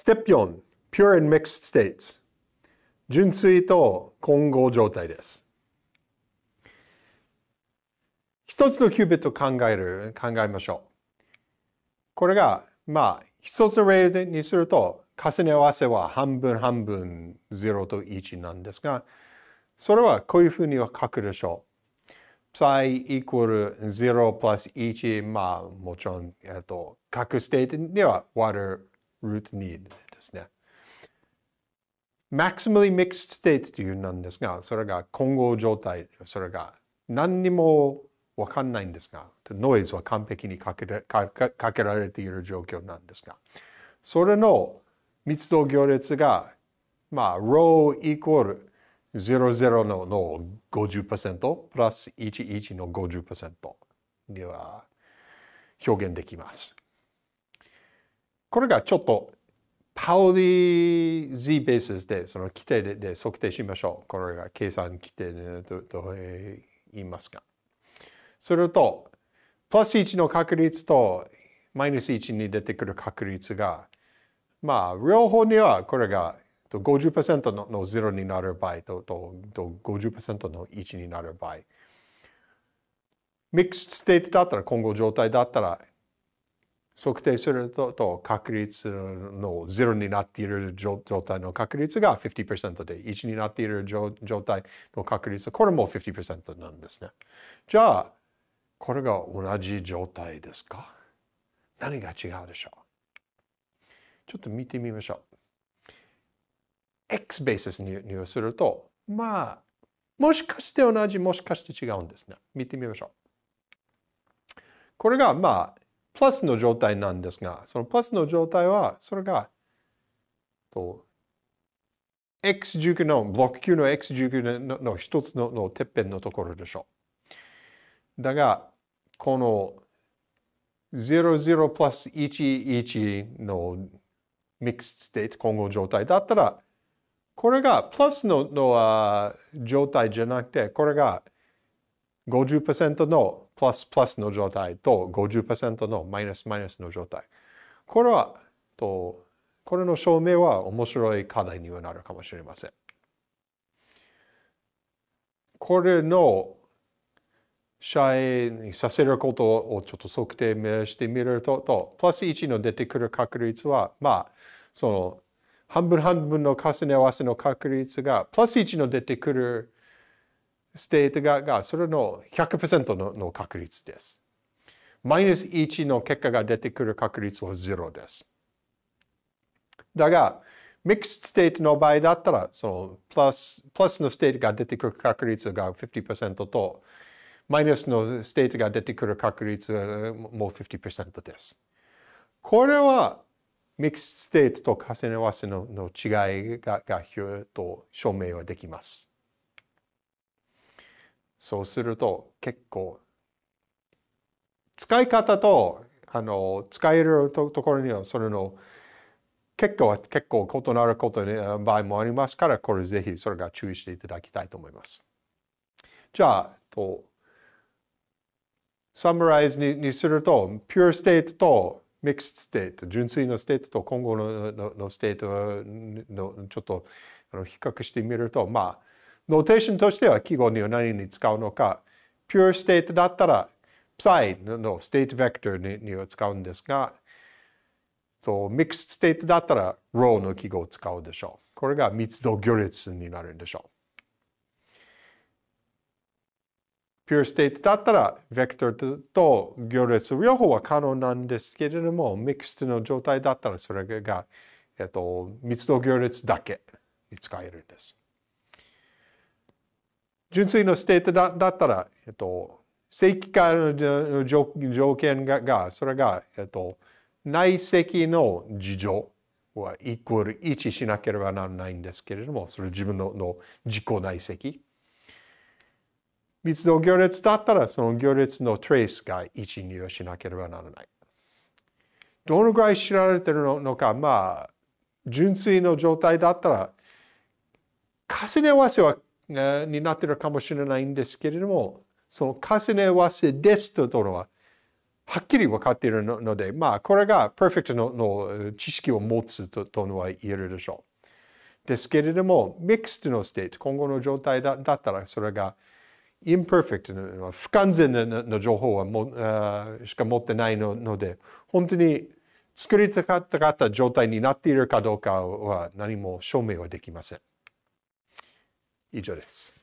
ステップ4 Pure and Mixed States 純粋と混合状態です一つのキュービットを考える考えましょうこれがまあ一つの例にすると重ね合わせは半分半分0と1なんですがそれはこういうふうには書くでしょう psi イコール0プラス1まあもちろん、えっと、各ステートには割る root need ですね。maximally mixed state というなんですが、それが混合状態、それが何にもわかんないんですが、ノイズは完璧にかけかけられている状況なんですが、それの密度行列が、まあ、ローイコール00のの50%プラス11の50%には表現できます。これがちょっとパウディ Z ベースでその規定で測定しましょう。これが計算規定でとど言いますか。すると、プラス1の確率とマイナス1に出てくる確率が、まあ、両方にはこれが50%のの0になる場合ととと50%の1になる場合。ミックスステートだったら、混合状態だったら、測定すると確率の0になっている状態の確率が50%で1になっている状態の確率これも50%なんですね。じゃあこれが同じ状態ですか何が違うでしょうちょっと見てみましょう。X ベースに入するとまあもしかして同じもしかして違うんですね。見てみましょう。これがまあプラスの状態なんですが、そのプラスの状態は、それが、と x19 の、ブロック級の x19 のの一つののてっぺんのところでしょう。だが、この00プラス11のミックスステート、混合状態だったら、これがプラスのの状態じゃなくて、これが、50%のプラスプラスの状態と50%のマイナスマイナスの状態。これは、とこれの証明は面白い課題にはなるかもしれません。これの社員にさせることをちょっと測定してみると、とプラス1の出てくる確率は、まあ、その半分半分の重ね合わせの確率が、プラス1の出てくるステートががそれの100%のの確率です。マイナス1の結果が出てくる確率は0です。だが、ミックスステートの場合だったら、そのプラス、プラスのステートが出てくる確率が50%と、マイナスのステートが出てくる確率も50%です。これはミックスステートと重ね合わせのの違いががと証明はできます。そうすると結構使い方とあの使えるところにはそれの結構は結構異なることの場合もありますからこれぜひそれが注意していただきたいと思います。じゃあとサムライズににするとピュアステートとミックスステート純粋のステートと今後のののステートのちょっとあの比較してみるとまあノーテーションとしては記号には何に使うのか、pure state だったら psi の state vector には使うんですが、と mixed state だったら row の記号を使うでしょう。これが密度行列になるんでしょう。pure state だったら vector と行列両方は可能なんですけれども、mixed の状態だったらそれが、えっと、密度行列だけに使えるんです。純粋のステートだだったら、えっと、正規化の条件がそれが、えっと、内積の事情はイコール1しなければならないんですけれども、それ自分のの自己内積。密度行列だったら、その行列のトレースが1にしなければならない。どのぐらい知られてるのか、まあ、純粋の状態だったら、重ね合わせはになってるかもしれないんですけれども、その重ね合わせですというところは、はっきり分かっているので、まあ、これがパーフェクトの知識を持つととのは言えるでしょう。ですけれども、ミックスのステート、今後の状態だだったら、それがインパーフェクトの不完全な情報はもしか持ってないのので、本当に作りたかった状態になっているかどうかは何も証明はできません。以上です